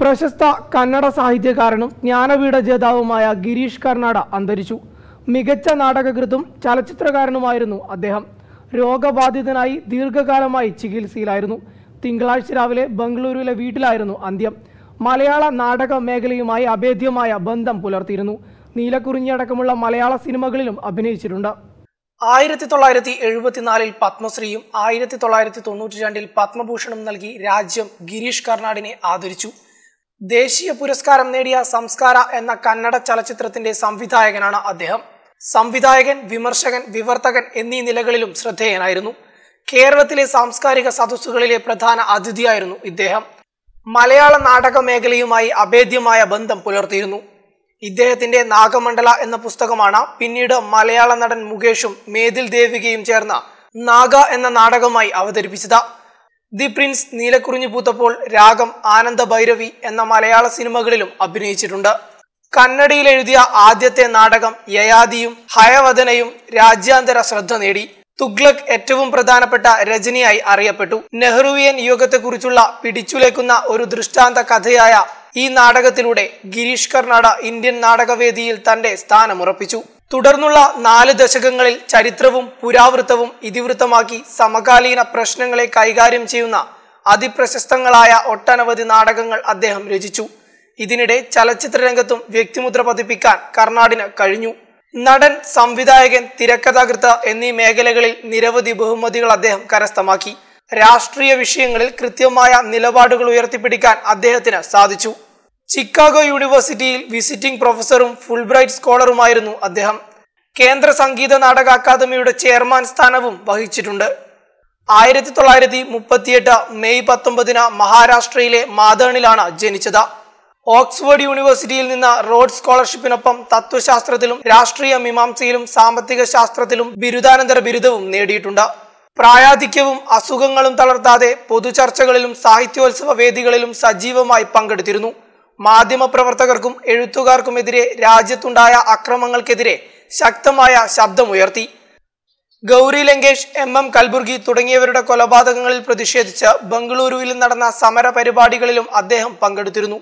പ്രശസ്ത കന്നഡ സാഹിത്യകാരനും ജ്ഞാനപീഠ ജേതാവുമായ ഗിരീഷ് കർണാട അന്തരിച്ചു മികച്ച നാടകകൃത്തും ചലച്ചിത്രകാരനുമായിരുന്നു അദ്ദേഹം രോഗബാധിതനായി ദീർഘകാലമായി ചികിത്സയിലായിരുന്നു തിങ്കളാഴ്ച രാവിലെ ബംഗളൂരുവിലെ വീട്ടിലായിരുന്നു അന്ത്യം മലയാള നാടക മേഖലയുമായി അഭേദ്യമായ ബന്ധം പുലർത്തിയിരുന്നു നീലക്കുറിഞ്ഞടക്കമുള്ള അടക്കമുള്ള മലയാള സിനിമകളിലും അഭിനയിച്ചിട്ടുണ്ട് ആയിരത്തി തൊള്ളായിരത്തി എഴുപത്തിനാലിൽ പത്മശ്രീയും ആയിരത്തി തൊള്ളായിരത്തി തൊണ്ണൂറ്റി രണ്ടിൽ പത്മഭൂഷണും നൽകി രാജ്യം ഗിരീഷ് കർണാടിനെ ആദരിച്ചു ദേശീയ പുരസ്കാരം നേടിയ സംസ്കാര എന്ന കന്നഡ ചലച്ചിത്രത്തിന്റെ സംവിധായകനാണ് അദ്ദേഹം സംവിധായകൻ വിമർശകൻ വിവർത്തകൻ എന്നീ നിലകളിലും ശ്രദ്ധേയനായിരുന്നു കേരളത്തിലെ സാംസ്കാരിക സദസ്സുകളിലെ പ്രധാന അതിഥിയായിരുന്നു ഇദ്ദേഹം മലയാള നാടക മേഖലയുമായി അഭേദ്യമായ ബന്ധം പുലർത്തിയിരുന്നു ഇദ്ദേഹത്തിന്റെ നാഗമണ്ഡല എന്ന പുസ്തകമാണ് പിന്നീട് മലയാള നടൻ മുകേഷും മേതിൽ ദേവികയും ചേർന്ന നാഗ എന്ന നാടകമായി അവതരിപ്പിച്ചത് ദി പ്രിൻസ് നീലക്കുറിഞ്ഞു പൂത്തപ്പോൾ രാഗം ആനന്ദ ഭൈരവി എന്ന മലയാള സിനിമകളിലും അഭിനയിച്ചിട്ടുണ്ട് കന്നഡയിൽ എഴുതിയ ആദ്യത്തെ നാടകം യയാദിയും ഹയവദനയും രാജ്യാന്തര ശ്രദ്ധ നേടി തുഗ്ലക് ഏറ്റവും പ്രധാനപ്പെട്ട രചനയായി അറിയപ്പെട്ടു നെഹ്റുവിയൻ യുഗത്തെക്കുറിച്ചുള്ള പിടിച്ചുലേക്കുന്ന ഒരു ദൃഷ്ടാന്ത കഥയായ ഈ നാടകത്തിലൂടെ ഗിരീഷ് കർണാട ഇന്ത്യൻ നാടകവേദിയിൽ തന്റെ സ്ഥാനമുറപ്പിച്ചു തുടർന്നുള്ള നാല് ദശകങ്ങളിൽ ചരിത്രവും പുരാവൃത്തവും ഇതിവൃത്തമാക്കി സമകാലീന പ്രശ്നങ്ങളെ കൈകാര്യം ചെയ്യുന്ന അതിപ്രശസ്തങ്ങളായ ഒട്ടനവധി നാടകങ്ങൾ അദ്ദേഹം രചിച്ചു ഇതിനിടെ ചലച്ചിത്ര രംഗത്തും വ്യക്തിമുദ്ര പതിപ്പിക്കാൻ കർണാടിന് കഴിഞ്ഞു നടൻ സംവിധായകൻ തിരക്കഥാകൃത്ത എന്നീ മേഖലകളിൽ നിരവധി ബഹുമതികൾ അദ്ദേഹം കരസ്ഥമാക്കി രാഷ്ട്രീയ വിഷയങ്ങളിൽ കൃത്യമായ നിലപാടുകൾ ഉയർത്തിപ്പിടിക്കാൻ അദ്ദേഹത്തിന് സാധിച്ചു ചിക്കാഗോ യൂണിവേഴ്സിറ്റിയിൽ വിസിറ്റിംഗ് പ്രൊഫസറും ഫുൾബ്രൈറ്റ് സ്കോളറുമായിരുന്നു അദ്ദേഹം കേന്ദ്ര സംഗീത നാടക അക്കാദമിയുടെ ചെയർമാൻ സ്ഥാനവും വഹിച്ചിട്ടുണ്ട് ആയിരത്തി തൊള്ളായിരത്തി മുപ്പത്തിയെട്ട് മെയ് പത്തൊമ്പതിന് മഹാരാഷ്ട്രയിലെ മാതേണിലാണ് ജനിച്ചത് ഓക്സ്ഫോർഡ് യൂണിവേഴ്സിറ്റിയിൽ നിന്ന് റോഡ് സ്കോളർഷിപ്പിനൊപ്പം തത്വശാസ്ത്രത്തിലും രാഷ്ട്രീയ മീമാംസയിലും സാമ്പത്തിക ശാസ്ത്രത്തിലും ബിരുദാനന്തര ബിരുദവും നേടിയിട്ടുണ്ട് പ്രായാധിക്യവും അസുഖങ്ങളും തളർത്താതെ പൊതുചർച്ചകളിലും സാഹിത്യോത്സവ വേദികളിലും സജീവമായി പങ്കെടുത്തിരുന്നു മാധ്യമപ്രവർത്തകർക്കും എഴുത്തുകാർക്കുമെതിരെ രാജ്യത്തുണ്ടായ അക്രമങ്ങൾക്കെതിരെ ശക്തമായ ശബ്ദമുയർത്തി ഗൗരി ലങ്കേഷ് എം എം കൽബുർഗി തുടങ്ങിയവരുടെ കൊലപാതകങ്ങളിൽ പ്രതിഷേധിച്ച് ബംഗളൂരുവിൽ നടന്ന സമര പരിപാടികളിലും അദ്ദേഹം പങ്കെടുത്തിരുന്നു